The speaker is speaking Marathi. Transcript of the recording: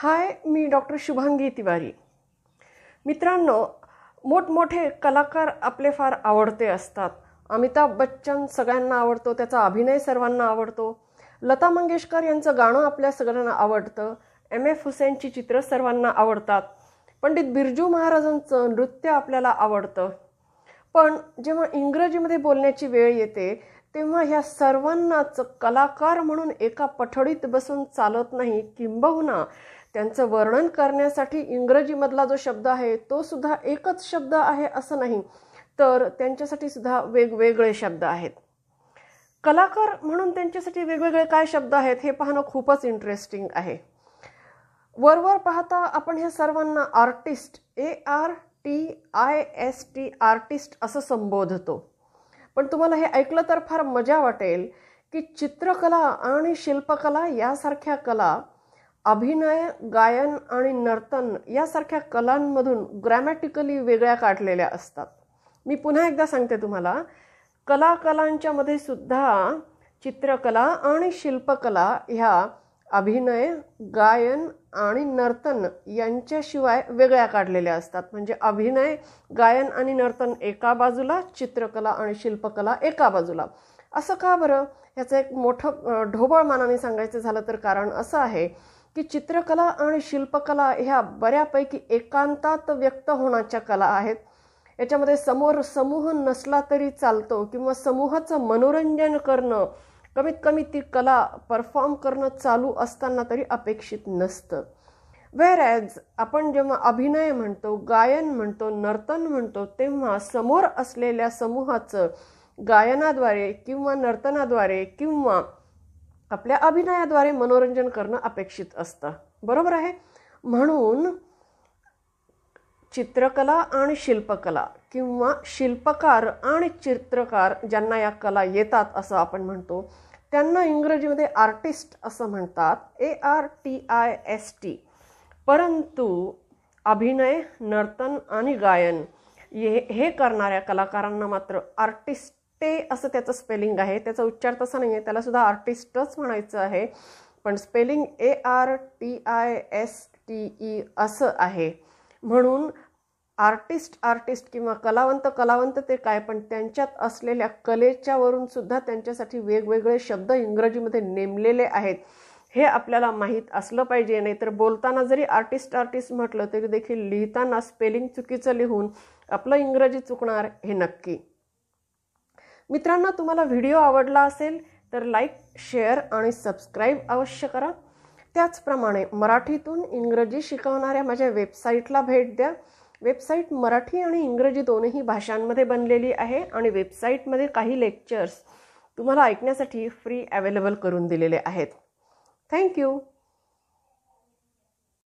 हाय मी डॉक्टर शुभांगी तिवारी मित्रांनो मोठमोठे कलाकार आपले फार आवडते असतात अमिताभ बच्चन सगळ्यांना आवडतो त्याचा अभिनय सर्वांना आवडतो लता मंगेशकर यांचं गाणं आपल्या सगळ्यांना आवडतं एम एफ हुसेनची चित्र सर्वांना आवडतात पंडित बिरजू महाराजांचं नृत्य आपल्याला आवडतं पण जेव्हा इंग्रजीमध्ये बोलण्याची वेळ येते तेव्हा ह्या सर्वांनाच कलाकार म्हणून एका पठडीत बसून चालत नाही किंबहुना त्यांचं वर्णन करण्यासाठी इंग्रजीमधला जो शब्द आहे तो सुद्धा एकच शब्द आहे असं नाही तर त्यांच्यासाठी सुद्धा वेगवेगळे शब्द आहेत कलाकार म्हणून त्यांच्यासाठी वेगवेगळे काय शब्द आहेत हे पाहणं खूपच इंटरेस्टिंग आहे वरवर पाहता आपण हे सर्वांना artist A R T I S T artist असं संबोधतो पण तुम्हाला हे ऐकलं तर फार मजा वाटेल की चित्रकला आणि शिल्पकला यासारख्या कला अभिनय गायन आणि नर्तन यासारख्या कलांमधून ग्रॅमॅटिकली वेगळ्या काढलेल्या असतात मी पुन्हा एकदा सांगते तुम्हाला कलाकलांच्यामध्ये सुद्धा चित्रकला आणि शिल्पकला ह्या अभिनय गायन आणि नर्तन यांच्याशिवाय वेगळ्या काढलेल्या असतात म्हणजे अभिनय गायन आणि नर्तन एका बाजूला चित्रकला आणि शिल्पकला एका बाजूला असं का बरं ह्याचं एक मोठं ढोबळ मानाने सांगायचं झालं तर कारण असं आहे की चित्रकला आणि शिल्पकला ह्या बऱ्यापैकी एकांतात व्यक्त होण्याच्या कला आहेत याच्यामध्ये समोर समूह नसला तरी चालतो किंवा समूहाचं मनोरंजन करणं कमीत कमी ती कला परफॉर्म करणं चालू असताना तरी अपेक्षित नसतं वेअर ॲज आपण जेव्हा अभिनय म्हणतो गायन म्हणतो नर्तन म्हणतो तेव्हा समोर असलेल्या समूहाचं गायनाद्वारे किंवा नर्तनाद्वारे किंवा आपल्या अभिनयाद्वारे मनोरंजन करणं अपेक्षित असतं बरोबर आहे म्हणून चित्रकला आणि शिल्पकला किंवा शिल्पकार आणि चित्रकार ज्यांना या कला येतात असं आपण म्हणतो त्यांना इंग्रजीमध्ये आर्टिस्ट असं म्हणतात A R T I S T परंतु अभिनय नर्तन आणि गायन हे हे करणाऱ्या कलाकारांना मात्र आर्टिस्ट ते असं त्याचं स्पेलिंग आहे त्याचा उच्चार तसा नाही आहे त्यालासुद्धा आर्टिस्टच म्हणायचं आहे पण spelling A R T I S T E असं आहे म्हणून आर्टिस्ट आर्टिस्ट किंवा कलावंत कलावंत ते काय पण त्यांच्यात असलेल्या कलेच्यावरूनसुद्धा त्यांच्यासाठी वेगवेगळे शब्द इंग्रजीमध्ये नेमलेले आहेत हे आपल्याला माहीत असलं पाहिजे नाहीतर बोलताना जरी आर्टिस्ट आर्टिस्ट म्हटलं तरी देखील लिहिताना स्पेलिंग चुकीचं लिहून आपलं इंग्रजी चुकणार हे नक्की मित्रांनो तुम्हाला व्हिडिओ आवडला असेल तर लाईक शेअर आणि सबस्क्राईब अवश्य करा त्याचप्रमाणे मराठीतून इंग्रजी शिकवणाऱ्या माझ्या वेबसाईटला भेट द्या वेबसाईट मराठी आणि इंग्रजी दोन्ही भाषांमध्ये बनलेली आहे आणि वेबसाईटमध्ये काही लेक्चर्स तुम्हाला ऐकण्यासाठी फ्री अवेलेबल करून दिलेले आहेत थँक्यू